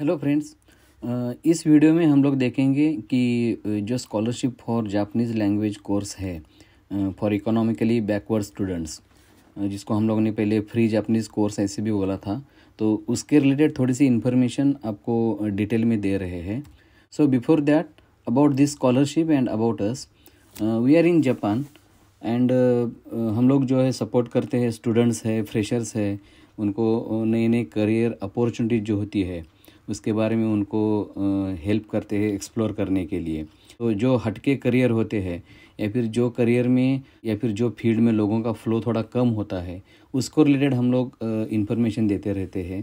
Hello friends इस video में हम लोग देखेंगे कि जो scholarship for Japanese language course है फॉर इकोनॉमिकली बैकवर्ड स्टूडेंट्स जिसको हम लोगों ने पहले फ्री जापनीज़ कोर्स ऐसे भी बोला था तो उसके रिलेटेड थोड़ी सी इन्फॉर्मेशन आपको डिटेल में दे रहे हैं so before that about this scholarship and about us we are in Japan and हम लोग जो है सपोर्ट करते हैं स्टूडेंट्स है फ्रेशर्स है उनको नए नए करियर अपॉर्चुनिटीज जो होती है उसके बारे में उनको हेल्प करते हैं एक्सप्लोर करने के लिए तो जो हटके करियर होते हैं या फिर जो करियर में या फिर जो फील्ड में लोगों का फ्लो थोड़ा कम होता है उसको रिलेटेड हम लोग इन्फॉर्मेशन देते रहते हैं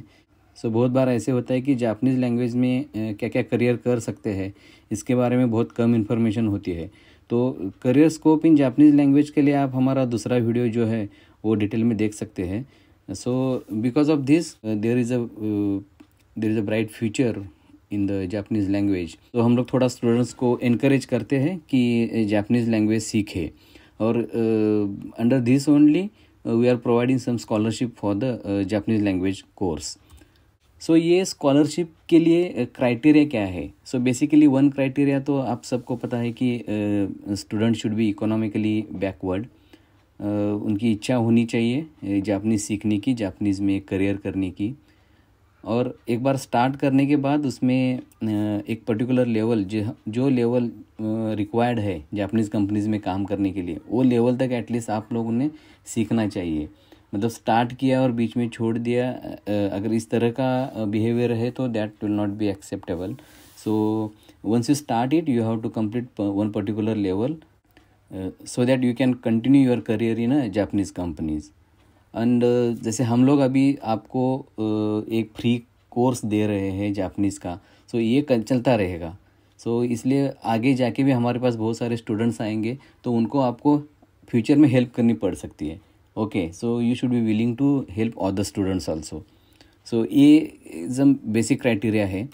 सो so, बहुत बार ऐसे होता है कि जापनीज़ लैंग्वेज में क्या क्या करियर कर सकते हैं इसके बारे में बहुत कम इन्फॉर्मेशन होती है तो career scope in Japanese language के लिए आप हमारा दूसरा वीडियो जो है वो डिटेल में देख सकते हैं so because of this there is a there is a bright future in the Japanese language तो हम लोग थोड़ा स्टूडेंट्स को इनक्रेज करते हैं कि जापनीज़ लैंग्वेज सीखे और under this only we are providing some scholarship for the Japanese language course so ये स्कॉलरशिप के लिए क्राइटेरिया क्या है सो बेसिकली वन क्राइटेरिया तो आप सबको पता है कि student should be economically backward उनकी इच्छा होनी चाहिए जापनीज़ सीखने की जापनीज़ में करियर करने की और एक बार स्टार्ट करने के बाद उसमें एक पर्टिकुलर लेवल जो जो लेवल रिक्वायर्ड है जापनीज कंपनीज़ में काम करने के लिए वो लेवल तक एटलीस्ट आप लोगों ने सीखना चाहिए मतलब स्टार्ट किया और बीच में छोड़ दिया अगर इस तरह का बिहेवियर है तो that will not be acceptable so once you start it you have to complete one particular level so that you can continue your career in a Japanese companies and uh, जैसे हम लोग अभी आपको uh, एक free course दे रहे हैं Japanese का सो ये चलता रहेगा सो इसलिए आगे जाके भी हमारे पास बहुत सारे स्टूडेंट्स आएंगे तो उनको आपको फ्यूचर में हेल्प करनी पड़ सकती है okay so you should be willing to help all the students also so ये एकदम बेसिक क्राइटेरिया है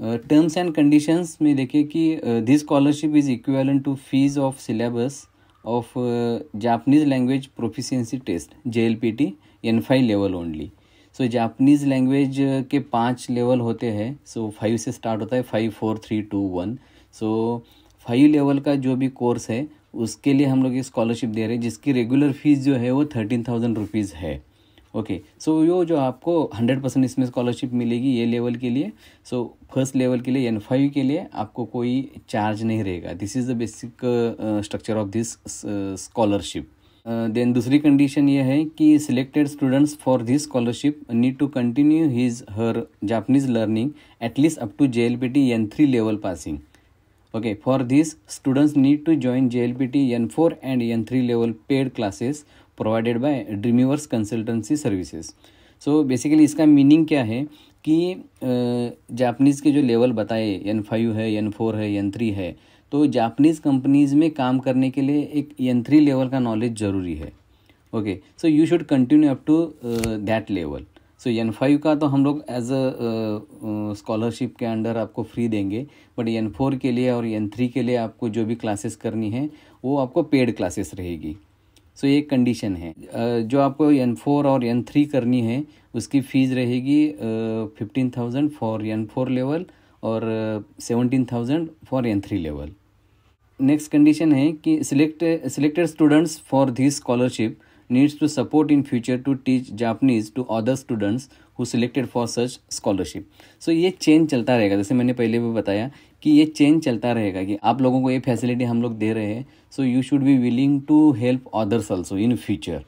टर्म्स एंड कंडीशंस में देखिए कि this scholarship is equivalent to fees of syllabus of Japanese language of test J L P T N five level only so Japanese language के पांच level होते हैं सो फाइव से start होता है five four three two one so five level का जो भी कोर्स है उसके लिए हम लोग ये स्कॉलरशिप दे रहे हैं जिसकी रेगुलर फीस जो है वो थर्टीन थाउजेंड रुपीज़ है ओके सो यो जो आपको हंड्रेड परसेंट इसमें स्कॉलरशिप मिलेगी ये लेवल के लिए सो फर्स्ट लेवल के लिए एन फाइव के लिए आपको कोई चार्ज नहीं रहेगा this is the basic structure of this scholarship then दूसरी कंडीशन ये है कि selected students for this scholarship need to continue his her Japanese learning at least up to J L P T N three level passing okay for students need to join J L P T N four and N three level paid classes provided by Dreamiverse consultancy services so basically इसका meaning क्या है कि Japanese के जो level बताए N five है N four है N three है तो जापनीज़ कंपनीज़ में काम करने के लिए एक एन थ्री लेवल का नॉलेज ज़रूरी है okay so you should continue up to that level so N five का तो हम लोग एज अ स्कॉलरशिप के अंडर आपको फ्री देंगे बट एन फोर के लिए और एन थ्री के लिए आपको जो भी क्लासेस करनी है वो आपको पेड क्लासेस रहेगी सो ये कंडीशन है जो आपको एन फोर और एन थ्री करनी है उसकी फ़ीस रहेगी fifteen thousand for N four level और seventeen thousand for N three level next condition है कि select selected students for this scholarship needs to support in future to teach Japanese to other students who selected for such scholarship so ये change चलता रहेगा जैसे मैंने पहले भी बताया कि ये चेंज चलता रहेगा कि आप लोगों को ये फैसिलिटी हम लोग दे रहे हैं so you should be willing to help others also in future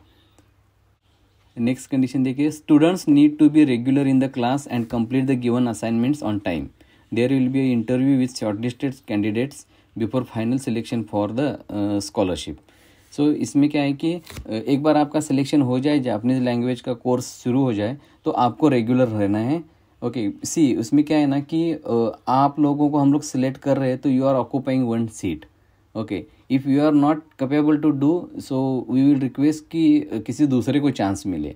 next condition देखिए students need to be regular in the class and complete the given assignments on time there will be interview with shortlisted candidates before final selection for the scholarship so so, इसमें क्या है कि एक बार आपका selection हो जाए Japanese language का course शुरू हो जाए तो आपको रेगुलर रहना है ओके okay, सी उसमें क्या है ना कि आप लोगों को हम लोग सिलेक्ट कर रहे हैं तो you are occupying one seat okay if you are not capable to do so we will request कि किसी दूसरे को चांस मिले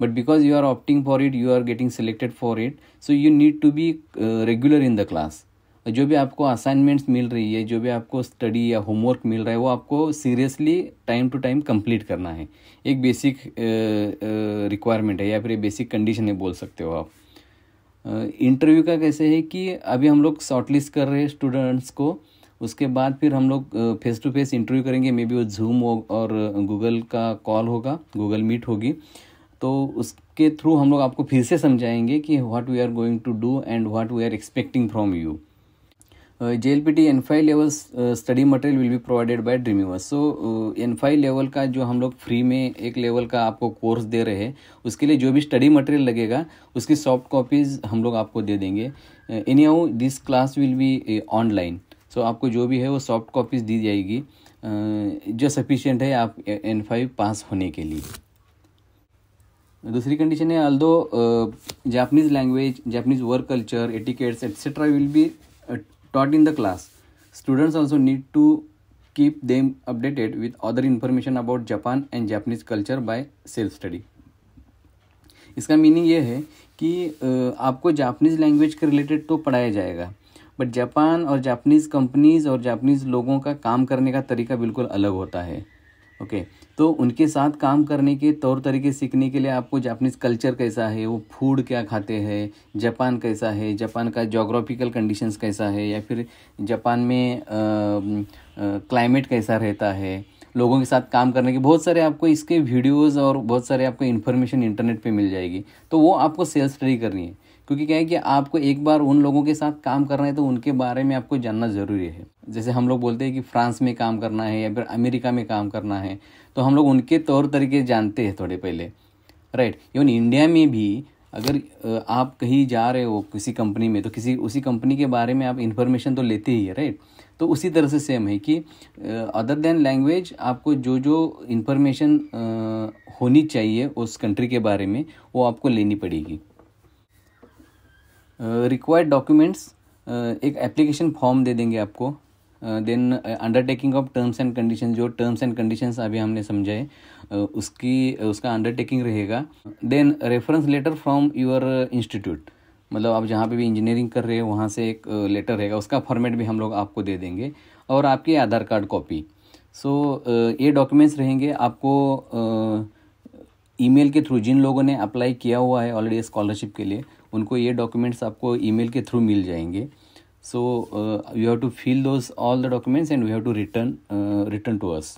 but because you are opting for it you are getting selected for it so you need to be regular in the class जो भी आपको assignments मिल रही है जो भी आपको स्टडी या होमवर्क मिल रहा है वो आपको seriously time to time complete करना है एक बेसिक रिक्वायरमेंट है या फिर बेसिक कंडीशन है बोल सकते हो आप इंटरव्यू का कैसे है कि अभी हम लोग शॉर्टलिस्ट कर रहे हैं स्टूडेंट्स को उसके बाद फिर हम लोग फेस टू फेस इंटरव्यू करेंगे मे बी वो जूम और गूगल का कॉल होगा गूगल मीट होगी तो उसके थ्रू हम लोग आपको फिर से समझाएंगे कि what we are going to do and what we are expecting from you J L P T N five level study material will be provided by Dreamiverse so N five level का जो हम लोग free में एक level का आपको course दे रहे हैं उसके लिए जो भी स्टडी मटेरियल लगेगा उसकी सॉफ्ट कॉपीज़ हम लोग आपको दे देंगे anyhow this class will be online so आपको जो भी है वो सॉफ्ट कॉपीज़ दी जाएगी uh, जो सफिशियंट है आप एन फाइव पास होने के लिए दूसरी कंडीशन है although Japanese language Japanese work culture etiquettes etcetera will be taught in the class. Students also need to keep them updated with other information about Japan and Japanese culture by self study. इसका meaning ये है कि आपको Japanese language के related तो पढ़ाया जाएगा but Japan और जापानीज़ कंपनीज़ और जापानीज़ लोगों का काम करने का तरीका बिल्कुल अलग होता है ओके okay. तो उनके साथ काम करने के तौर तरीके सीखने के लिए आपको जापानीज़ कल्चर कैसा है वो फूड क्या खाते हैं जापान कैसा है जापान का जोग्राफिकल कंडीशंस कैसा है या फिर जापान में क्लाइमेट कैसा रहता है लोगों के साथ काम करने के बहुत सारे आपको इसके वीडियोस और बहुत सारे आपको इन्फॉर्मेशन इंटरनेट पे मिल जाएगी तो वो आपको सेल्फ स्टडी करनी है क्योंकि क्या है कि आपको एक बार उन लोगों के साथ काम करना है तो उनके बारे में आपको जानना ज़रूरी है जैसे हम लोग बोलते हैं कि फ्रांस में काम करना है या फिर अमेरिका में काम करना है तो हम लोग उनके तौर तरीके जानते हैं थोड़े पहले राइट इवन इंडिया में भी अगर आप कहीं जा रहे हो किसी कंपनी में तो किसी उसी कंपनी के बारे में आप इन्फॉर्मेशन तो लेते ही है राइट तो उसी तरह से सेम है कि अदर देन लैंग्वेज आपको जो जो इन्फॉर्मेशन होनी चाहिए उस कंट्री के बारे में वो आपको लेनी पड़ेगी रिक्वायर्ड डॉक्यूमेंट्स uh, एक एप्लीकेशन फॉर्म दे देंगे आपको then undertaking of terms and condition जो टर्म्स एंड कंडीशंस अभी हमने समझाए uh, उसकी uh, उसका अंडरटेकिंग रहेगा then reference letter from your institute मतलब आप जहाँ पे भी इंजीनियरिंग कर रहे हो वहाँ से एक लेटर रहेगा उसका फॉर्मेट भी हम लोग आपको दे देंगे और आपके Aadhaar card copy so so, ये डॉक्यूमेंट्स रहेंगे आपको ईमेल के थ्रू जिन लोगों ने अप्लाई किया हुआ है ऑलरेडी स्कॉलरशिप के लिए उनको ये डॉक्यूमेंट्स आपको ईमेल के थ्रू मिल जाएंगे so you have to fill those all the documents and we have to return return to us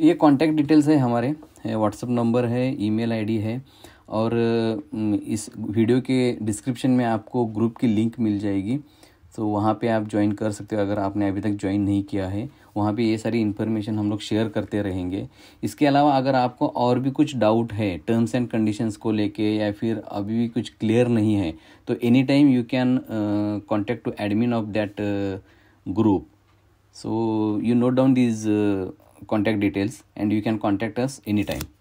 ये कॉन्टैक्ट डिटेल्स है हमारे व्हाट्सअप नंबर है ई मेल है और uh, इस वीडियो के डिस्क्रिप्शन में आपको ग्रुप की लिंक मिल जाएगी तो वहाँ पे आप ज्वाइन कर सकते हो अगर आपने अभी तक ज्वाइन नहीं किया है वहाँ पे ये सारी इन्फॉर्मेशन हम लोग शेयर करते रहेंगे इसके अलावा अगर आपको और भी कुछ डाउट है टर्म्स एंड कंडीशंस को लेके या फिर अभी भी कुछ क्लियर नहीं है तो any time you can contact to admin of that group so you note down these contact details and you can contact us any time